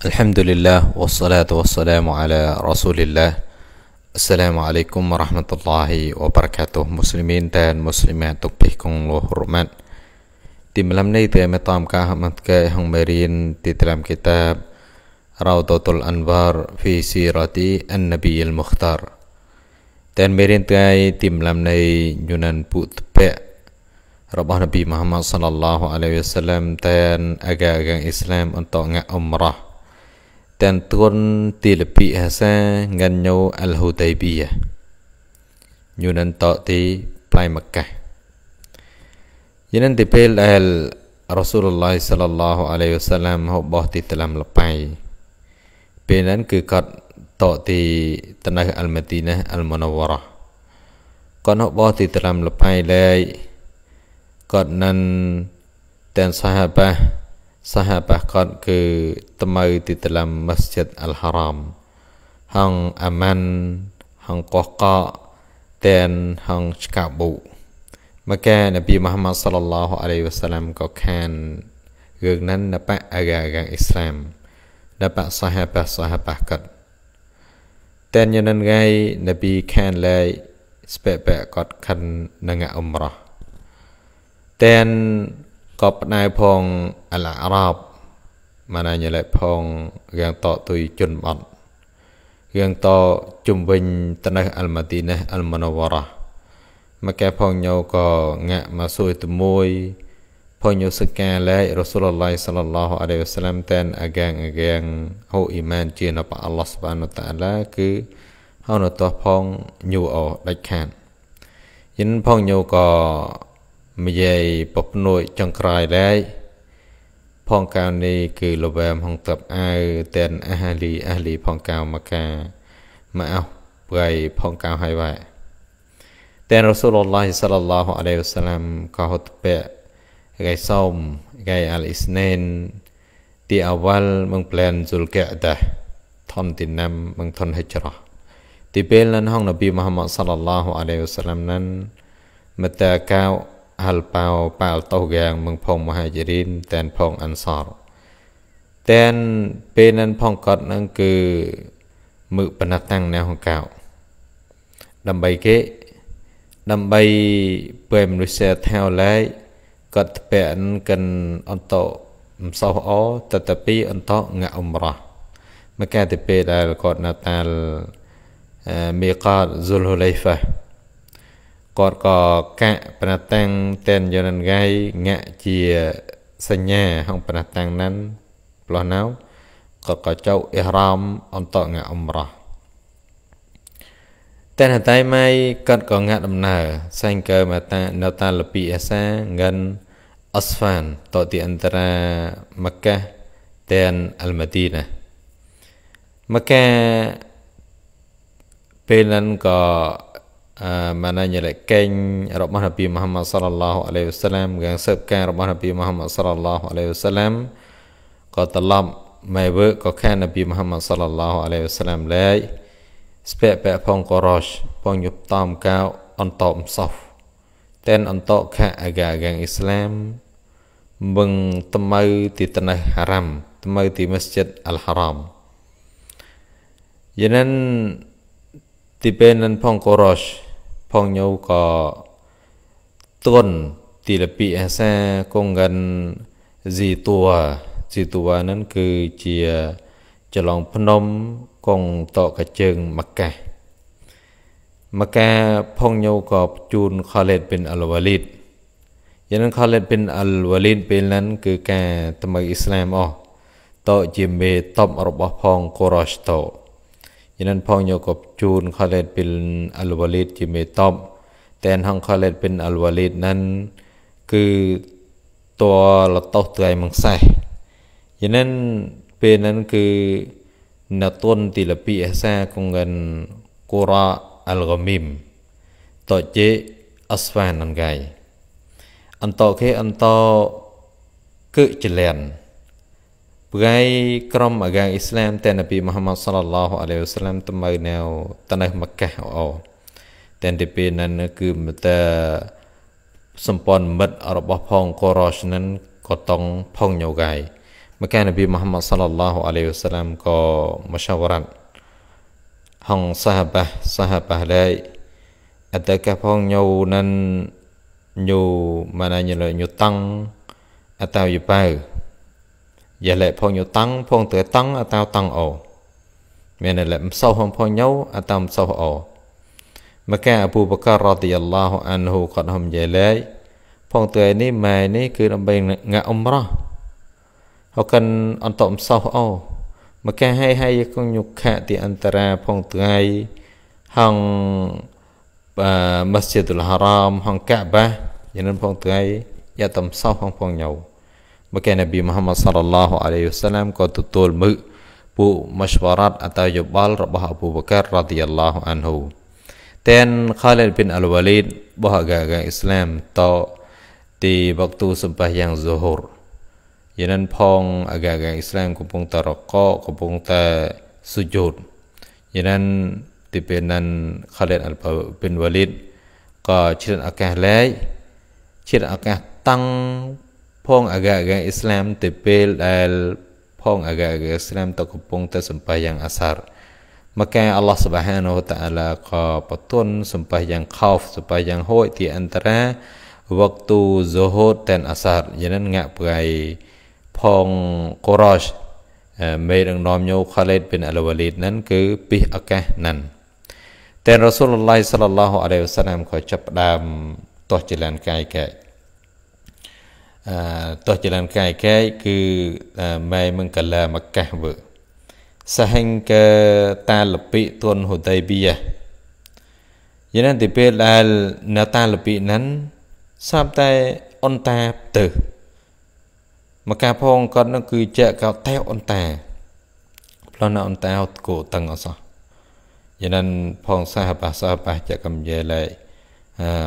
الحمد لله والصلاة والسلام على رسول الله السلام عليكم ورحمة الله وبركاته مسلمين تان مسلمات تقبيكم وحرمان دي ملم نيتي مطام كاهمت كاهم مرين دي تلام كتاب روضة الأنبار في سيرة النبي المختار تان مرين تاي دي ملم ني يونان بوت بي ربه نبي محمد صلى الله عليه وسلم تان أجا أجا إسلام أنتو أمره Tantun tilapihasa nganyo al-Hudaybiyah Yunan tok ti plai Mekah Yunan ti pel al Rasulullah sallallahu alaihi wasallam របស់ទីតឡាំលបៃពេលហ្នឹងគឺគាត់តកទីតនៅអលម៉ាទីណាអលម៉ូណវរ៉ាគាត់របស់ទីតឡាំលបៃលែកគាត់នឹងទាំងសាហាបាសហបះកតគឺត្មៅទីតលំមស្ជិតអលហារ៉មហងអាម៉ាន់ហងកោះកោតែនហងឆ្កាប៊ូមកែនប៊ីមហាម៉ាត់សល្លឡោះអាឡៃវ៉ាសាឡាំក៏ខានរឿងนั้นនបៈអារារាងអ៊ីស្លាមនបៈសហបះសហបះកតតែនយនងៃនប៊ីខានលែស្បេបកតខាន់នឹងអ៊ុំរ៉ាតែនក៏ផ្នែផងអលអារ៉ាប់ម៉ាណាញលែកផងរៀងតទុយជនបត់រៀងតជំវិញត្នេះអលម៉ាទីណេះអលម៉ាណូវរ៉ាមកកែផងញោក៏ងាក់មកសួយទៅមួយផងញោសកាលែករ៉ូស៊ូលឡៃសាឡឡោះអាឡៃវ៉ាសឡាំតានអាកាងអាកាងហូអ៊ីម៉ានជាណបអល់ឡោះស្បានតាឡាគឺហៅនៅតោះផងញូអូដាច់ខាតយិនផងញោក៏ម្យាយពពនួយចង្ក្រៃដែរផងកៅនេះគឺលវែមហងតបអៅតែនអាហាលីអាលីផងកៅមកកាមកអោប្រៃផងកៅហើយវ៉ាតែនរ៉ូសូលឡោះសាឡឡោះអាឡៃវសាឡាមក៏ហត់ពេកៃសោមកៃអាលអ៊ីស្នេនទីអវលមកប្លែនជុលកែតាថនទីណាំមកថនហិចរ៉ោះទីពេលនៅហងនប៊ីមូហាម៉ាត់សាឡឡោះអាឡៃវសាឡាមនឹងមតាកៅអលបោបាល់តោយ៉ាងមឹងផងមហាជរិនតែនផងអនសរតែនពេលនឹងផងកត់នឹងគឺមឹកបណតាំងណែហង្កោដើម្បីគេដើម្បីពេលមនុស្សថៅឡែកកត់ស្ពានកិនអន្តោមិនសោះអតតពីអន្តោងអមរោះមកកែទៅពេលដែលគាត់នៅតាលមីកាតស៊ុលហ៊ូលៃហ្វាគាត់ក៏កៈប្រតាំងតេនយនងៃងៈជាសញ្ញាហងប្រតាំងណានផ្លោះណៅក៏ក៏ចៅអ៊ីរ៉ាមអន្តងៈអ៊ំរ៉ាតែណតៃម៉ៃកាត់ក៏ងាក់ដំណើរសែងកើមតានៅតាលពីអសាងិនអស្ហ្វានតតិអន្តរាម៉កាតែនអលម៉ាឌីណាម៉កាពេលនឹងក៏ mananya keng របស់នប៊ីមូហាម៉ាត់សល្លឡោះអាឡៃវ៉ាសាឡាមការសើបការរបស់នប៊ីមូហាម៉ាត់សល្លឡោះអាឡៃវ៉ាសាឡាមក៏ត្រឡប់ម៉ែវើក៏ខាននប៊ីមូហាម៉ាត់សល្លឡោះអាឡៃវ៉ាសាឡាមលែកស្ពែបែផងក៏រស់ផងយប់តំកៅអន្តោមសោះតែនអន្តោខៈអាកាកាងអ៊ីស្លាមមឹងត្មៅទីតណេះហារ៉ាំត្មៅទីមស្ជិតអលហារ៉ាំយានិនទីពេលនឹងផងក៏រស់ផងញោក៏ទុនទីលពីអាសាកងកិនជីតួជីតួហ្នឹងគឺជាចលងភ្នំកងតកជើងមកាមកាផងញោក៏ជូនខលេតប៊ីនអលវ៉ាលីតយ៉ាងនឹងខលេតប៊ីនអលវ៉ាលីតពេលហ្នឹងគឺការត្មើអ៊ីស្លាមអស់តជាមេតបរបស់ផងកូរ៉ាសតូយ៉ាងนั้นផងយកបជូនខាឡេតពីអលវ៉ាលីតជាមេតបតែនហងខាឡេតពីអលវ៉ាលីតនឹងគឺតលតោសត្រៃមង្សេះយ៉ាងនឹងពេលនឹងគឺណតុនទីលពីអសាគងិនគូរ៉ាអលហ្គមីមតជេអស្វានងៃអន្តោខេអន្តោគឺចលែន Bagai krom agama Islam dan Nabi Muhammad sallallahu alaihi wasallam temau neo tanah Mekah oo តែទៅពេលហ្នឹងគឺមតាសម្ព័ន្ធមិត្តរបស់ផងកូរ៉ូសនឹងក៏តង់ផងញូកាយមកកានប៊ីមហាម៉ាត់សល្លាហ៍អាឡៃវសាឡាមក៏មសាវរ៉ាត់ហងសាហាបាសាហាបាឡៃអតកផងញូនឹងញូម៉ាណាញលញូតាំងអតៅយបើយះលែផងយោតាំងផងទៅតាំងអតោតាំងអូមានលែមិនសោហំផងយោអតោមិនសោអូមកែអប៊ូបការរ៉ាឌីយ៉ាឡាហ៊ូអានហ៊ូគាត់ហំយះលែផងទៅឯនេះម៉ែនេះគឺដើម្បីងាក់អ៊ុំរ៉ោះហូកិនអន្តមសោអូមកែហើយហើយកុញុខៈទីអន្តរាផងថ្ងៃហងម៉ាស្ជីដុលហារ៉ាមហងកាបាយ៉ាងនឹងផងថ្ងៃយ៉ាតំសោផងផងញោ ba nabi muhammad sallallahu alaihi wasallam ko tutul me pu mashwarat atau jebal rabah abu bakar radhiyallahu anhu ten khalil bin al walid ba gaga islam to di waktu sembah yang zuhur pung phong agaga islam ko pung taraqo ter sujud yenan di penan khalil al bin walid ko chiran akah lai chiran akah tang ផងអាកាកាអ៊ីស្លាមទៅពេលដែលផងអាកាកាអ៊ីស្លាមទៅកំពុងតែសម្ពះយ៉ាងអាសារមកែអល់ឡោះសុបហានូតាឡាក៏បទន់សម្ពះយ៉ាងខោហ្វសម្ពះយ៉ាងហូចទីអន្តរាវកទូហ្សូហូតតែនអាសារយ៉ាងនឹងងាក់ប្រៃផងកូរ៉ូសមេដឹកនាំញោខាលេតបិនអាលវ៉ាលីតហ្នឹងគឺពីឱកាសហ្នឹងតែរ៉ាស៊ូលឡៃសល្លឡោះអាឡៃវសាឡាមក៏ចាប់ផ្ដើមទាស់ចលានកាយកែ toh jalan kai kai ke mai mengkala Makkah we sahing ke talapi tuan Hudaybiyah យ៉ាងណាទីពេលដែលនៅតាលពីហ្នឹងសពតែអនតាទៅមកការផងគាត់នឹង គឺជាកោតែអនតា ផ្លន់អនតាគោតឹងអសោះយ៉ាងណាផងសាហបាសាហបាចកំយេឡៃ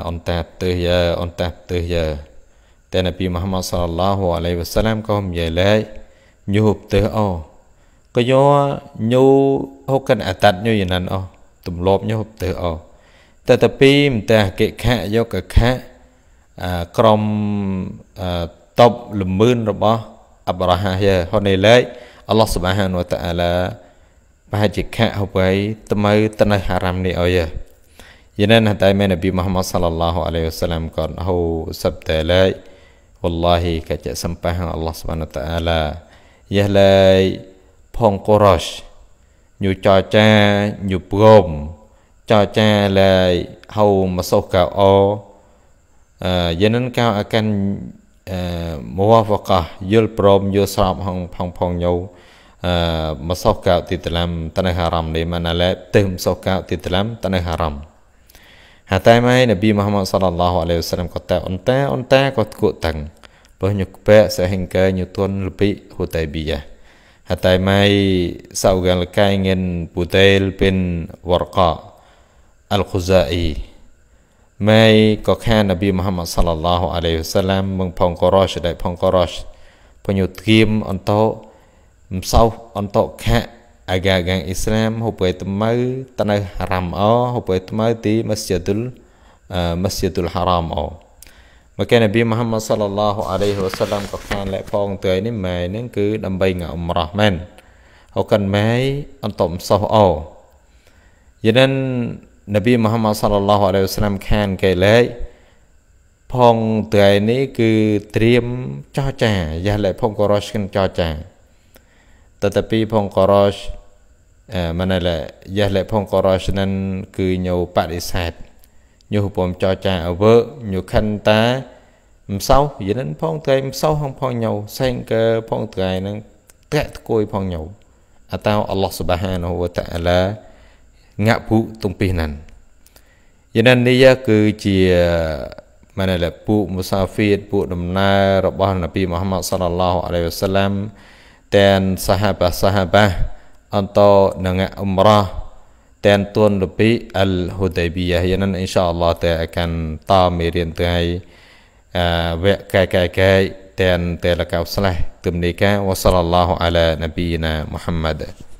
អនតាទៅយើអនតាទៅយើតែនប៊ីមហាម៉ាត់សល្លាហូអាឡៃវ៉ាសឡាមក៏និយាយលេចញូបទៅអោក៏យោញូហុកិនអតតញូយានអោទំលាប់ញូបទៅអោតែតពីមតះកិខៈយកកខៈក្រមតបល្មឿនរបស់ អបរាហាយហនេលេកអល់ឡោះសុបហានវតាអាឡាបហជិខៈហបៃត្មៅត្នេះហារ៉ាមនេះអោយយានណតែមេនប៊ីមហាម៉ាត់សល្លាហូអាឡៃវ៉ាសឡាមក៏ហូសបតេលេក wallahi កច្ចសម្បះអល់ឡោះសុបានតាអាឡាយះលែយផងកូរ៉សញូចចាញូព្រមចចាលែយហៅមកសុះកៅអអយានិនកៅអកាន់មវហ្វកះយល់ព្រមយល់ស្របហងផងផងញោអឺមកសុះកៅទីតឡាំតនៅហារ៉ាំនេះមិនណឡែផ្ទឹមសុះកៅទីតឡាំតនៅហារ៉ាំហតៃម៉ៃនប៊ីមហម្មត់សលឡាហ៍អាឡៃសឡាមកតអនតអនតកតគុតងបើញុកបែសហិងកែញុទុនលពីហូតៃប៊ីយ៉ាហតៃម៉ៃសៅកាលកៃងិនពូតេលពិនវរកាអលខូហ្សាអ៊ីម៉ៃកខាននប៊ីមហម្មត់សលឡាហ៍អាឡៃសឡាមមងផងករ៉ឆដៃផងករ៉ពញុទគីមអនតមសៅអនតខា agak-agak Islam hukumnya tanah haram oh hukumnya di Masjidul uh, Masjidul Haram oh មកគេនប៊ីមូហាម៉ាត់សល្លឡោះអាឡៃហ៊ីវ៉ាសាឡាមក៏ខ្លានលែកផងទៅឯនេះម៉ែនឹងគឺដើម្បីងអ៊ំរ៉ោះមែនហូកាន់ម៉ែអន្តំសោះអូយានិននប៊ីមូហាម៉ាត់សល្លឡោះអាឡៃហ៊ីវ៉ាសាឡាមខានគេលែកផងទៅឯនេះគឺត្រៀមចោះចាយ៉ាស់លែកផងក៏រ៉ូសគិនចោះចាតតពីផងក៏រ៉ូសមិនណែលយះលផងក៏រឆនិនគឺញោបដិសេធញោពុំចរចាអវើញោខិនតាមិនសោយនិនផងត្រៃមិនសោហងផងញោសែងកើផងត្រៃនឹងតាក់គួយផងញោអតោអល់ឡោះសុបហានហូវតាអាឡាងាក់ពុទំពីណានយនិននេះគឺជាមែនតែពួកមូសាហ្វៀតពួកដំណើររបស់នប៊ីមូហាម៉ាត់សល្លឡោះអាឡៃវ៉ាសាឡាមតែនសាហាបាសាហាបា atau dengan umrah dan tuan lebih Al-Hudaybiyah yang nan insyaAllah dia akan tahu mirian tu hai wek kai kai kai dan dia lekau selah tumnika wa sallallahu ala nabiyina Muhammad